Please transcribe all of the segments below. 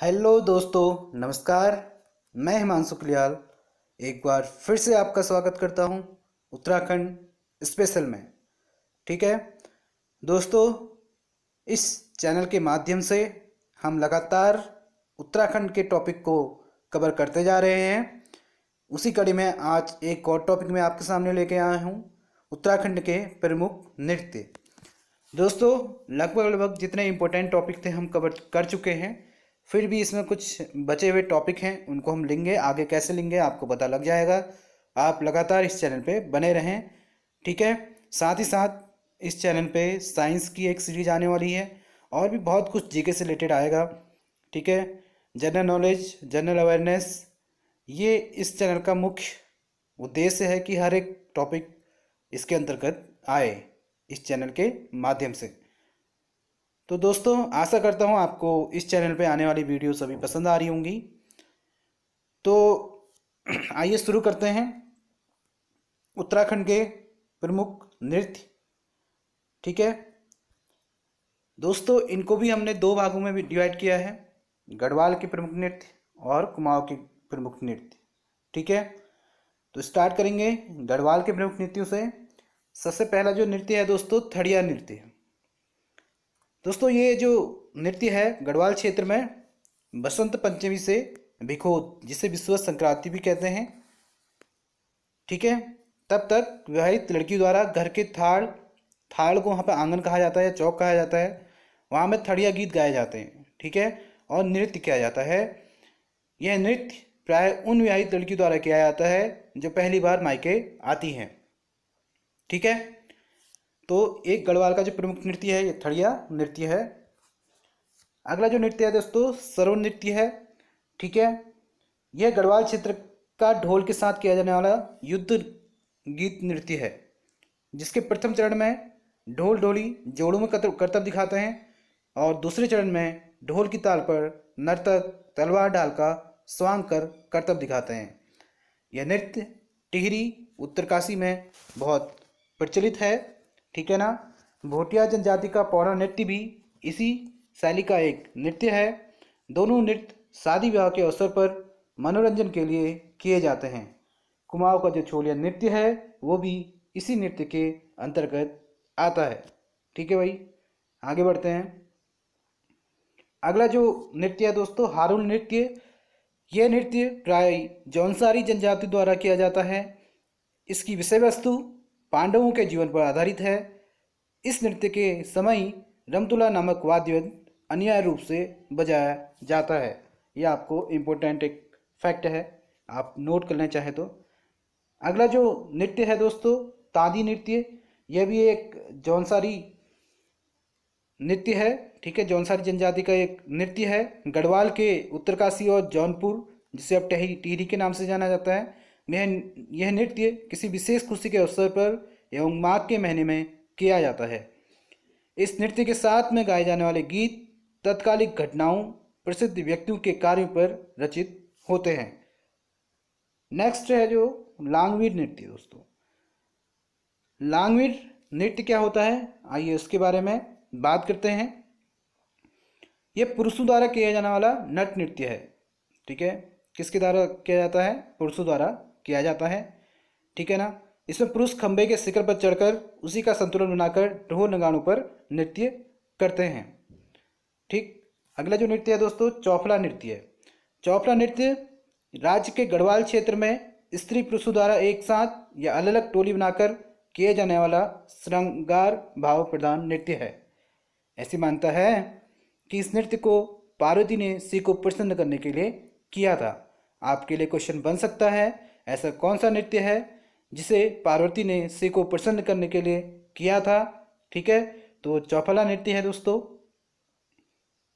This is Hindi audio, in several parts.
हेलो दोस्तों नमस्कार मैं हिमांशु कुलियाल एक बार फिर से आपका स्वागत करता हूं उत्तराखंड स्पेशल में ठीक है दोस्तों इस चैनल के माध्यम से हम लगातार उत्तराखंड के टॉपिक को कवर करते जा रहे हैं उसी कड़ी में आज एक और टॉपिक में आपके सामने लेके आया हूं उत्तराखंड के प्रमुख नृत्य दोस्तों लगभग लगभग जितने इम्पोर्टेंट टॉपिक थे हम कवर कर चुके हैं फिर भी इसमें कुछ बचे हुए टॉपिक हैं उनको हम लेंगे आगे कैसे लेंगे आपको पता लग जाएगा आप लगातार इस चैनल पे बने रहें ठीक है साथ ही साथ इस चैनल पे साइंस की एक सीरीज आने वाली है और भी बहुत कुछ जीके से रिलेटेड आएगा ठीक है जनरल नॉलेज जनरल अवेयरनेस ये इस चैनल का मुख्य उद्देश्य है कि हर एक टॉपिक इसके अंतर्गत आए इस चैनल के माध्यम से तो दोस्तों आशा करता हूँ आपको इस चैनल पे आने वाली वीडियो सभी पसंद आ रही होंगी तो आइए शुरू करते हैं उत्तराखंड के प्रमुख नृत्य ठीक है दोस्तों इनको भी हमने दो भागों में भी डिवाइड किया है गढ़वाल के प्रमुख नृत्य और कुमाऊँ के प्रमुख नृत्य ठीक है तो स्टार्ट करेंगे गढ़वाल के प्रमुख नृत्यों से सबसे पहला जो नृत्य है दोस्तों थड़िया नृत्य है दोस्तों ये जो नृत्य है गढ़वाल क्षेत्र में बसंत पंचमी से भिखोद जिसे विश्व संक्रांति भी कहते हैं ठीक है तब तक विवाहित लड़की द्वारा घर के थाड़ थाल को वहाँ पर आंगन कहा जाता है चौक कहा जाता है वहाँ में थड़िया गीत गाए जाते हैं ठीक है और नृत्य किया जाता है यह नृत्य प्राय उन विवाहित लड़की द्वारा किया जाता है जो पहली बार मायके आती हैं ठीक है तो एक गढ़वाल का जो प्रमुख नृत्य है ये थड़िया नृत्य है अगला जो नृत्य है दोस्तों सर्व नृत्य है ठीक है यह गढ़वाल क्षेत्र का ढोल के साथ किया जाने वाला युद्ध गीत नृत्य है जिसके प्रथम चरण में ढोल ढोली जोड़ों में कर्तव्य दिखाते हैं और दूसरे चरण में ढोल की ताल पर नर्तक तलवार का स्वांग कर कर्तव्य दिखाते हैं यह नृत्य टिहरी उत्तरकाशी में बहुत प्रचलित है ठीक है ना भोटिया जनजाति का पौरा नृत्य भी इसी शैली का एक नृत्य है दोनों नृत्य शादी विवाह के अवसर पर मनोरंजन के लिए किए जाते हैं कुमाऊँ का जो छोलिया नृत्य है वो भी इसी नृत्य के अंतर्गत आता है ठीक है भाई आगे बढ़ते हैं अगला जो नृत्य है दोस्तों हारुल नृत्य ये नृत्य प्राय जौनसारी जनजाति द्वारा किया जाता है इसकी विषय वस्तु पांडवों के जीवन पर आधारित है इस नृत्य के समय रमतुला नामक वाद्य अनिवार्य रूप से बजाया जाता है यह आपको इम्पोर्टेंट एक फैक्ट है आप नोट करना चाहें तो अगला जो नृत्य है दोस्तों तादी नृत्य यह भी एक जौनसारी नृत्य है ठीक है जौनसारी जनजाति का एक नृत्य है गढ़वाल के उत्तरकाशी और जौनपुर जिसे अब टहरी टिहरी के नाम से जाना जाता है यह नृत्य किसी विशेष खुशी के अवसर पर एवं माघ के महीने में किया जाता है इस नृत्य के साथ में गाए जाने वाले गीत तत्कालिक घटनाओं प्रसिद्ध व्यक्तियों के कार्यों पर रचित होते हैं नेक्स्ट है जो लांगवीर नृत्य दोस्तों लांगवीर नृत्य क्या होता है आइए उसके बारे में बात करते हैं यह पुरुषों द्वारा किया जाने वाला नट नृत्य है ठीक है किसके द्वारा किया जाता है पुरुषों द्वारा किया जाता है ठीक है ना इसमें पुरुष खंबे के शिखर पर चढ़कर उसी का संतुलन बनाकर ढोल नगाणु पर नृत्य करते हैं ठीक अगला जो नृत्य है दोस्तों चौफला नृत्य है चौफला नृत्य राज्य के गढ़वाल क्षेत्र में स्त्री पुरुषों द्वारा एक साथ या अलग अलग टोली बनाकर किए जाने वाला श्रृंगार भाव प्रदान नृत्य है ऐसी मानता है कि इस नृत्य को पार्वती ने सी को प्रसन्न करने के लिए किया था आपके लिए क्वेश्चन बन सकता है ऐसा कौन सा नृत्य है जिसे पार्वती ने शिव को प्रसन्न करने के लिए किया था ठीक है तो चौफला नृत्य है दोस्तों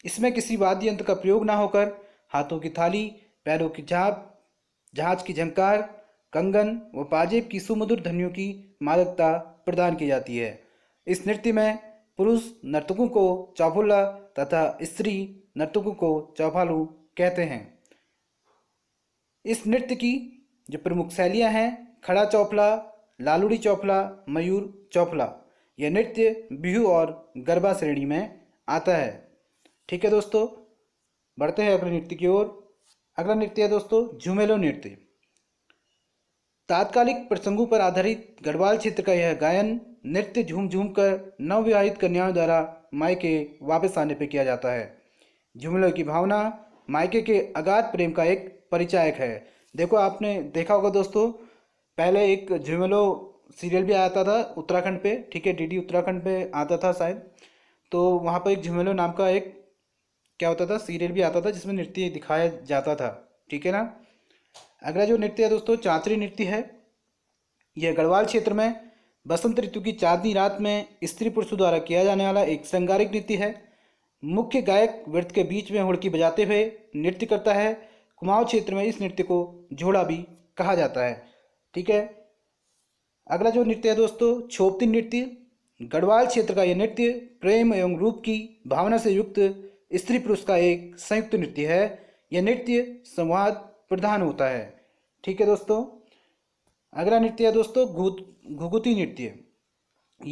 इसमें किसी वाद्य यंत्र का प्रयोग ना होकर हाथों की थाली पैरों की झाप जहाज की झंकार कंगन व पाजेब की सुमधुर धनियों की मादकता प्रदान की जाती है इस नृत्य में पुरुष नर्तकों को चौफुल्ला तथा स्त्री नर्तकों को चौफालू कहते हैं इस नृत्य की जो प्रमुख शैलियाँ हैं खड़ा चौपला लालुड़ी चौपला मयूर चौपला यह नृत्य बिहू और गरबा श्रेणी में आता है ठीक है दोस्तों बढ़ते हैं अगले नृत्य की ओर अगला नृत्य है दोस्तों झुमेलो नृत्य तात्कालिक प्रसंगों पर आधारित गढ़वाल क्षेत्र का यह गायन नृत्य झूम झूम कर नवविवाहित कन्याओं द्वारा मायके वापस आने पर किया जाता है झुमेलो की भावना मायके के अगाध प्रेम का एक परिचायक है देखो आपने देखा होगा दोस्तों पहले एक झुमेलो सीरियल भी आता था उत्तराखंड पे ठीक है डीडी उत्तराखंड पे आता था शायद तो वहाँ पर एक झुमेलो नाम का एक क्या होता था सीरियल भी आता था जिसमें नृत्य दिखाया जाता था ठीक है ना अगला जो नृत्य है दोस्तों चाँचरी नृत्य है यह गढ़वाल क्षेत्र में बसंत ऋतु की चांदनी रात में स्त्री पुरुषों द्वारा किया जाने वाला एक श्रृंगारिक नृत्य है मुख्य गायक वृत्त के बीच में हुड़की बजाते हुए नृत्य करता है कुमाऊ क्षेत्र में इस नृत्य को झोड़ा भी कहा जाता है ठीक है अगला जो नृत्य है दोस्तों छोपती नृत्य गढ़वाल क्षेत्र का यह नृत्य प्रेम एवं रूप की भावना से युक्त स्त्री पुरुष का एक संयुक्त नृत्य है यह नृत्य संवाद प्रधान होता है ठीक है दोस्तों अगला नृत्य है दोस्तों घुघुती नृत्य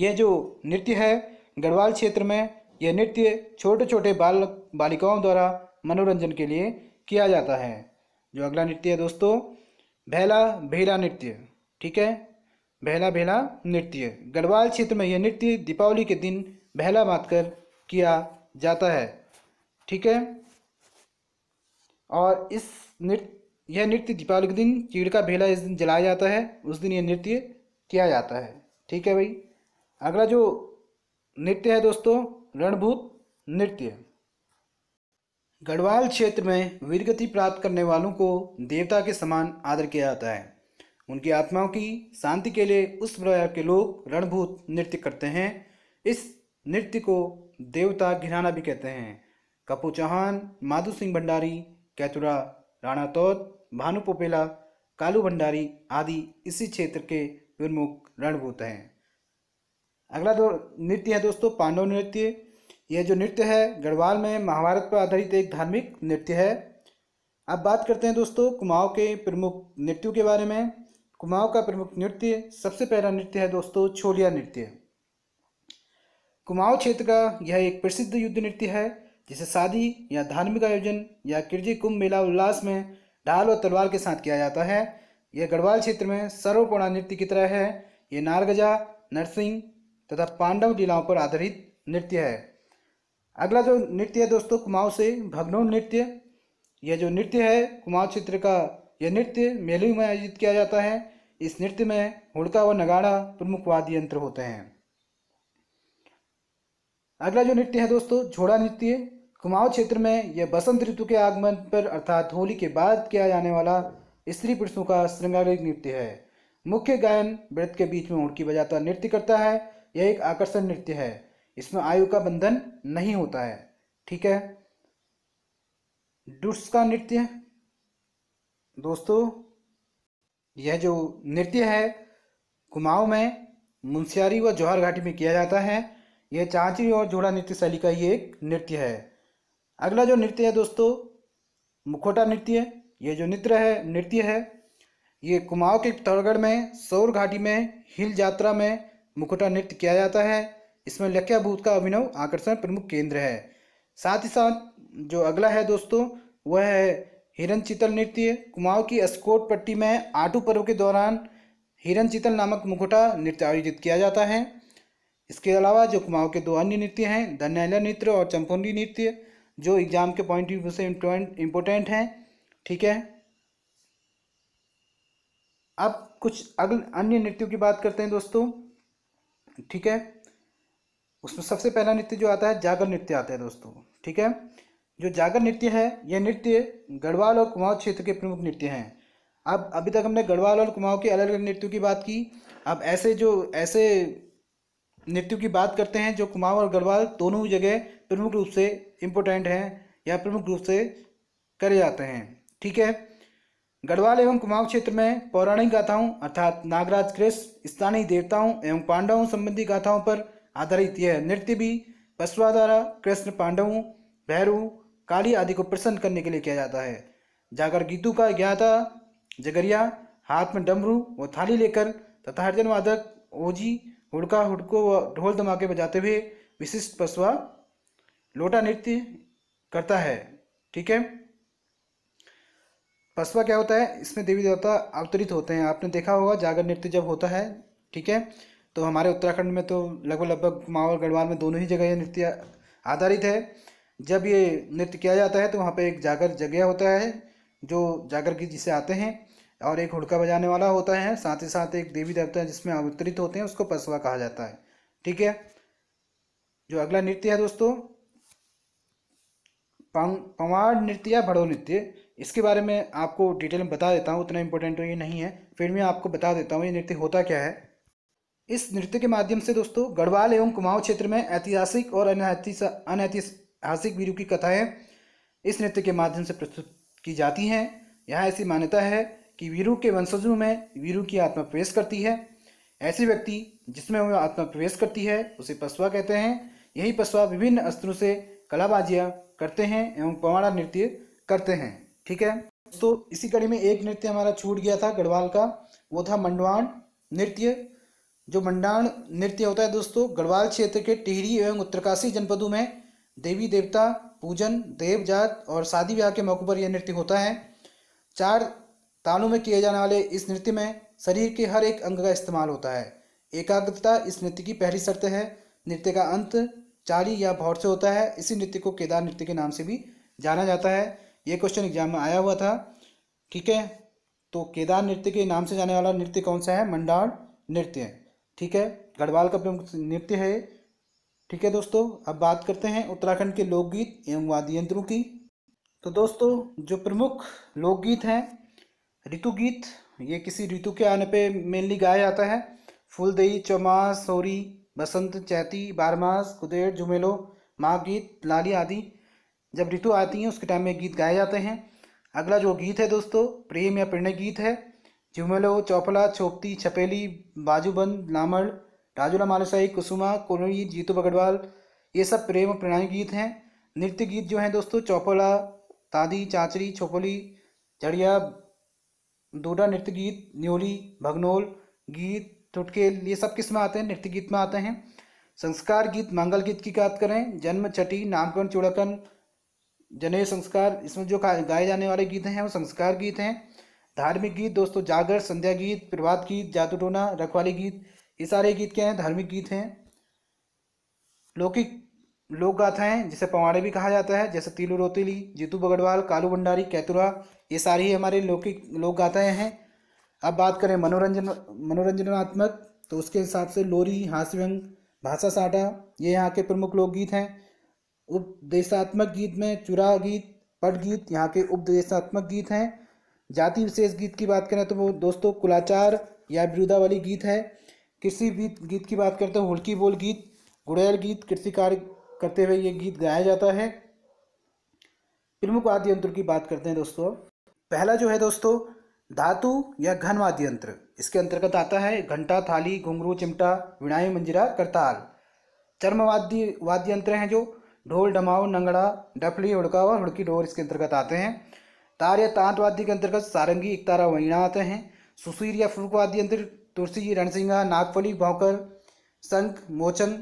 यह जो नृत्य है गढ़वाल क्षेत्र में यह नृत्य छोटे छोटे बाल बालिकाओं द्वारा मनोरंजन के लिए किया जाता है जो अगला नृत्य है दोस्तों भैला भेला नृत्य ठीक है भैला भेला नृत्य गढ़वाल क्षेत्र में यह नृत्य दीपावली के दिन भैला बांध कर किया जाता है ठीक है और इस नृत्य यह नृत्य दीपावली के दिन चीड़ का भेला इस दिन जलाया जाता है उस दिन यह नृत्य किया जाता है ठीक है भाई अगला जो नृत्य है दोस्तों रणभूत नृत्य गढ़वाल क्षेत्र में वीरगति प्राप्त करने वालों को देवता के समान आदर किया जाता है उनकी आत्माओं की शांति के लिए उस प्रकार के लोग रणभूत नृत्य करते हैं इस नृत्य को देवता घिराना भी कहते हैं कपू चौहान माधु सिंह भंडारी कैतुरा राणा तौत भानु पोपेला कालू भंडारी आदि इसी क्षेत्र के प्रमुख रणभूत हैं अगला दो नृत्य है दोस्तों पांडव नृत्य यह जो नृत्य है गढ़वाल में महाभारत पर आधारित एक धार्मिक नृत्य है अब बात करते हैं दोस्तों कुमाऊँ के प्रमुख नृत्यों के बारे में कुमाऊँ का प्रमुख नृत्य सबसे पहला नृत्य है दोस्तों छोलिया नृत्य कुमाऊँ क्षेत्र का यह एक प्रसिद्ध युद्ध नृत्य है जिसे शादी या धार्मिक आयोजन या किर्जी कुंभ मेला उल्लास में ढाल और तलवार के साथ किया जाता है यह गढ़वाल क्षेत्र में सर्वपूर्णा नृत्य की तरह है यह नारगजा नरसिंह तथा पांडव लीलाओं पर आधारित नृत्य है अगला जो नृत्य है दोस्तों कुमाऊँ से भगनौन नृत्य यह जो नृत्य है कुमाऊँ क्षेत्र का यह नृत्य मेले में आयोजित किया जाता है इस नृत्य में हुड़का व नगाड़ा प्रमुख वाद्य यंत्र होते हैं अगला जो नृत्य है दोस्तों झोड़ा नृत्य कुमाऊँ क्षेत्र में यह बसंत ऋतु के आगमन पर अर्थात होली के बाद किया जाने वाला स्त्री पुरुषों का श्रृंगारिक नृत्य है मुख्य गायन व्रत के बीच में हुड़की बजाता नृत्य करता है यह एक आकर्षण नृत्य है इसमें आयु का बंधन नहीं होता है ठीक है डुट्स का नृत्य दोस्तों यह जो नृत्य है कुमाऊं में मुंशियारी व जोहर घाटी में किया जाता है यह चाँची और जोड़ा नृत्य शैली का ही एक नृत्य है अगला जो नृत्य है दोस्तों मुखोटा नृत्य ये जो नृत्य है नृत्य है ये कुमाऊं के पिथौरगढ़ में सौर घाटी में हिल यात्रा में मुखोटा नृत्य किया जाता है इसमें भूत का अभिनव आकर्षण प्रमुख केंद्र है साथ ही साथ जो अगला है दोस्तों वह है हिरन चितल नृत्य कुमाऊँ की अस्कोट पट्टी में आटू पर्व के दौरान हिरन चितल नामक मुखोटा नृत्य आयोजित किया जाता है इसके अलावा जो कुमाऊँ के दो अन्य नृत्य हैं धन्यला नृत्य और चंपोनी नृत्य जो एग्जाम के पॉइंट ऑफ व्यू से इम्पोर्टेंट हैं ठीक है अब कुछ अगले अन्य नृत्यों की बात करते हैं दोस्तों ठीक है उसमें सबसे पहला नृत्य जो आता है जागर नृत्य आता है दोस्तों ठीक है जो जागर नृत्य है यह नृत्य गढ़वाल और कुमाऊँ क्षेत्र के प्रमुख नृत्य हैं अब अभी तक हमने गढ़वाल और कुमाऊँ के अलग अलग नृत्यों की बात की अब ऐसे जो ऐसे नृत्यों की बात करते हैं जो कुमाऊँ और गढ़वाल दोनों ही जगह प्रमुख रूप से इम्पोर्टेंट हैं या प्रमुख रूप से करे जाते हैं ठीक है गढ़वाल एवं कुमाऊँ क्षेत्र में पौराणिक गाथाओं अर्थात नागराज कृष्ण स्थानीय देवताओं एवं पांडवों संबंधी गाथाओं पर आधारित यह नृत्य भी पशुआ द्वारा कृष्ण पांडवों भैरवों काली आदि को प्रसन्न करने के लिए किया जाता है जागर गीतू का ज्ञाता जगरिया हाथ में डमरू व थाली लेकर तथा हरिजन वादक ओजी हुड़का हुड़को व ढोल धमाके बजाते हुए विशिष्ट पशुआ लोटा नृत्य करता है ठीक है पशुआ क्या होता है इसमें देवी देवता अवतरित होते हैं आपने देखा होगा जागर नृत्य जब होता है ठीक है तो हमारे उत्तराखंड में तो लगभग लगभग माओ और गढ़वाल में दोनों ही जगह ये नृत्य आधारित है जब ये नृत्य किया जाता है तो वहाँ पे एक जागर जगह होता है जो जागर की जिसे आते हैं और एक हुड़का बजाने वाला होता है साथ ही साथ एक देवी देवता है जिसमें अवतरित होते हैं उसको पसवा कहा जाता है ठीक है जो अगला नृत्य है दोस्तों पवाड़ नृत्य या भड़ो नृत्य इसके बारे में आपको डिटेल में बता देता हूँ उतना इम्पोर्टेंट तो ये नहीं है फिर मैं आपको बता देता हूँ ये नृत्य होता क्या है इस नृत्य के माध्यम से दोस्तों गढ़वाल एवं कुमाऊं क्षेत्र में ऐतिहासिक और अनैतिहासिक वीरु की कथाएं इस नृत्य के माध्यम से प्रस्तुत की जाती हैं यहाँ ऐसी मान्यता है कि वीरू के वंशजों में वीरू की आत्मा प्रवेश करती है ऐसे व्यक्ति जिसमें वह आत्मा प्रवेश करती है उसे पशुआ कहते हैं यही पशुआ विभिन्न अस्त्रों से कलाबाजियाँ करते हैं एवं पवाड़ा नृत्य करते हैं ठीक है दोस्तों इसी कड़ी में एक नृत्य हमारा छूट गया था गढ़वाल का वो था मंडवान नृत्य जो मंडाण नृत्य होता है दोस्तों गढ़वाल क्षेत्र के टिहरी एवं उत्तरकाशी जनपदों में देवी देवता पूजन देवजात और शादी ब्याह के मौके पर यह नृत्य होता है चार तालों में किए जाने वाले इस नृत्य में शरीर के हर एक अंग का इस्तेमाल होता है एकाग्रता इस नृत्य की पहली शर्त है नृत्य का अंत चाली या भौर से होता है इसी नृत्य को केदार नृत्य के नाम से भी जाना जाता है ये क्वेश्चन एग्जाम में आया हुआ था ठीक है तो केदार नृत्य के नाम से जाने वाला नृत्य कौन सा है मंडार नृत्य ठीक है गढ़वाल का प्रमुख नृत्य है ठीक है दोस्तों अब बात करते हैं उत्तराखंड के लोकगीत एवं वाद्य यंत्रों की तो दोस्तों जो प्रमुख लोकगीत हैं ऋतु गीत ये किसी ऋतु के आने पे मेनली गाया जाता है फूलदई चौमास सोरी बसंत चैती बारमास कुदेर जुमेलो माघ गीत लाली आदि जब ऋतु आती है उसके टाइम में गीत गाए जाते हैं अगला जो गीत है दोस्तों प्रेम या प्रणय गीत है झुमलो चौपला छोपती छपेली बाजूबंद लामड़ राजूला मालुसाई कुसुमा कोरणी जीतू बगड़वाल ये सब प्रेम और गीत हैं नृत्य गीत जो हैं दोस्तों चौपला तादी चाचरी छोपली झड़िया दूडा नृत्य गीत न्योली भगनोल गीत टुटके ये सब किस में आते हैं नृत्य गीत में आते हैं संस्कार गीत मंगल गीत की बात करें जन्म छठी नामकरण चुड़कन जनेऊ संस्कार इसमें जो गाए जाने वाले गीत हैं वो संस्कार गीत हैं धार्मिक गीत दोस्तों जागर संध्या गीत प्रभात गीत जादू टोना रखवाली गीत ये सारे गीत क्या हैं धार्मिक गीत हैं लौकिक लोक गाथाएं जिसे पवाड़े भी कहा जाता है जैसे तीलू रोतीली जीतू बगड़वाल कालू भंडारी कैतुरा ये सारी हमारे लौकिक लोक गाथाएं हैं अब बात करें मनोरंजन मनोरंजनात्मक तो उसके हिसाब से लोरी हास्यव्यंग भाषा साटा ये यहाँ के प्रमुख लोकगीत हैं उपदेशात्मक गीत में चुरा गीत पट गीत यहाँ के उपदेशात्मक गीत हैं जाति विशेष गीत की बात करें तो वो दोस्तों कुलाचार या वाली गीत है कृषि गीत की बात करें तो हुल्की बोल गीत गुड़ैल गीत कृषि कार्य करते हुए ये गीत गाया जाता है प्रमुख वाद्य यंत्र की बात करते हैं दोस्तों पहला जो है दोस्तों धातु या घन वाद्य यंत्र इसके अंतर्गत आता है घंटा थाली घुंघरू चिमटा विनाई मंजिरा करताल चर्म वाद्य वाद्य यंत्र हैं जो ढोल डमाओ नंगड़ा डफली हुड़का और हुड़की ढोर इसके अंतर्गत आते हैं तार या तांतवादी के अंतर्गत सारंगी तारा वहीणा आते हैं सुशीर या फ्रूकवादी अंतर तुलसी रणसिंघा नागफली भौकर संख मोचन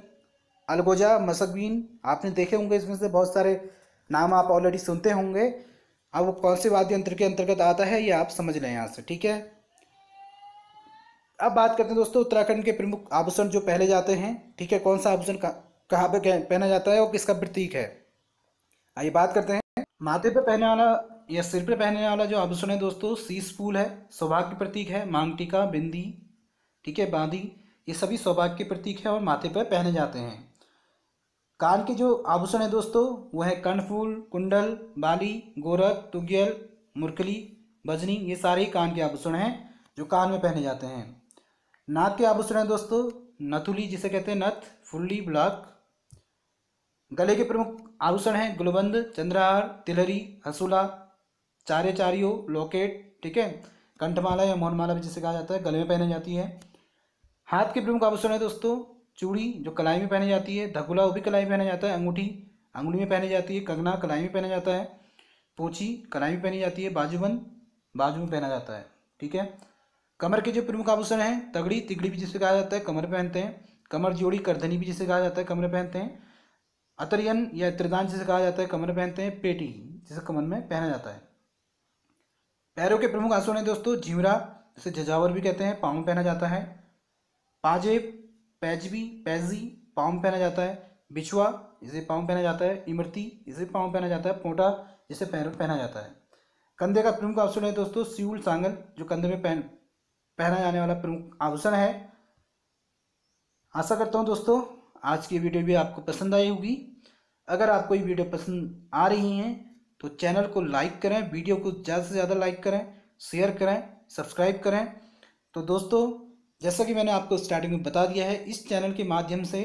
अलगोजा मसकबीन आपने देखे होंगे इसमें से बहुत सारे नाम आप ऑलरेडी सुनते होंगे अब वो कौन से वाद्य यंत्र के अंतर्गत आता है ये आप समझ लें यहाँ से ठीक है अब बात करते हैं दोस्तों उत्तराखंड के प्रमुख आभूषण जो पहले जाते हैं ठीक है कौन सा आभूषण कहाँ पे पहना जाता है और किसका प्रतीक है आइए बात करते हैं माथे पे पहने वाला यह सिर पर पहनने वाला जो आभूषण है दोस्तों शीश फूल है सौभाग्य के प्रतीक है मांग टीका बिंदी ठीक है बांदी ये सभी सौभाग्य के प्रतीक है और माथे पर पहने जाते हैं कान के जो आभूषण है दोस्तों वह है कर्णफूल कुंडल बाली गोरख तुगियल मुरकली बजनी ये सारे ही कान के आभूषण हैं जो कान में पहने जाते हैं नाक के आभूषण है दोस्तों नथुली जिसे कहते हैं नथ फुल्ली ब्लॉक गले के प्रमुख आभूषण हैं गुलबंद चंद्रहार तिलहरी हसूला चारे चारियो लॉकेट ठीक है कंठमाला या मोहनमाला भी जिसे कहा जाता है गले में पहने जाती है हाथ के प्रमुख आभूषण है दोस्तों चूड़ी जो कलाई में पहनी जाती है धकुला वो भी कलाई में पहना जाता है अंगूठी अंगूठी में पहनी जाती है कंगना कलाई में पहना जाता है पोछी कलाई में पहनी जाती है बाजूबंद बाजू में पहना जाता है ठीक है कमर के जो प्रमुख आभूषण हैं तगड़ी तिगड़ी भी जिसे कहा जाता है कमर पहनते हैं कमर जोड़ी करधनी भी जिसे कहा जाता है कमर पहनते हैं अतरियन या त्रिदान जिसे कहा जाता है कमर पहनते हैं पेटी जिसे कमर में पहना जाता है पैरों के प्रमुख आसन है दोस्तों झिमरा जिसे झजावर भी कहते हैं पाँव पहना जाता है पाजे पैजबी पैजी पाँव पहना जाता है बिछुआ इसे पाँव पहना जाता है इमरती इसे पाँव पहना जाता है पोटा जिसे पैर पहना जाता है कंधे का प्रमुख आसन है दोस्तों सीउल सांगल जो कंधे में पहन पहना जाने वाला प्रमुख आभूषण है आशा करता हूँ दोस्तों आज की वीडियो भी आपको पसंद आई होगी अगर आपको ये वीडियो पसंद आ रही हैं तो चैनल को लाइक करें वीडियो को ज़्यादा से ज़्यादा लाइक करें शेयर करें सब्सक्राइब करें तो दोस्तों जैसा कि मैंने आपको स्टार्टिंग में बता दिया है इस चैनल के माध्यम से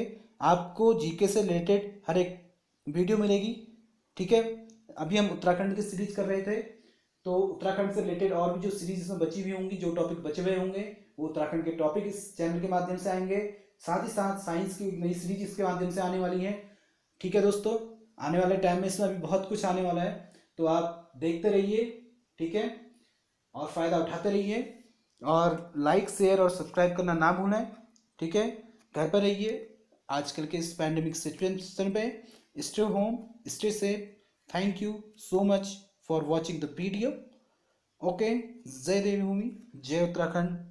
आपको जीके से रिलेटेड हर एक वीडियो मिलेगी ठीक है अभी हम उत्तराखंड की सीरीज कर रहे थे तो उत्तराखंड से रिलेटेड और भी जो सीरीज इसमें बची हुई होंगी जो टॉपिक बचे हुए होंगे वो उत्तराखंड के टॉपिक इस चैनल के माध्यम से आएंगे साथ ही साथ साइंस की नई सीरीज इसके माध्यम से आने वाली है ठीक है दोस्तों आने वाले टाइम में इसमें अभी बहुत कुछ आने वाला है तो आप देखते रहिए ठीक है और फ़ायदा उठाते रहिए और लाइक शेयर और सब्सक्राइब करना ना भूलें ठीक है घर पर रहिए आजकल के इस पैंडमिक सिचुएशन पे stay home stay safe thank you so much for watching the video okay जय देवी भूमि जय उत्तराखंड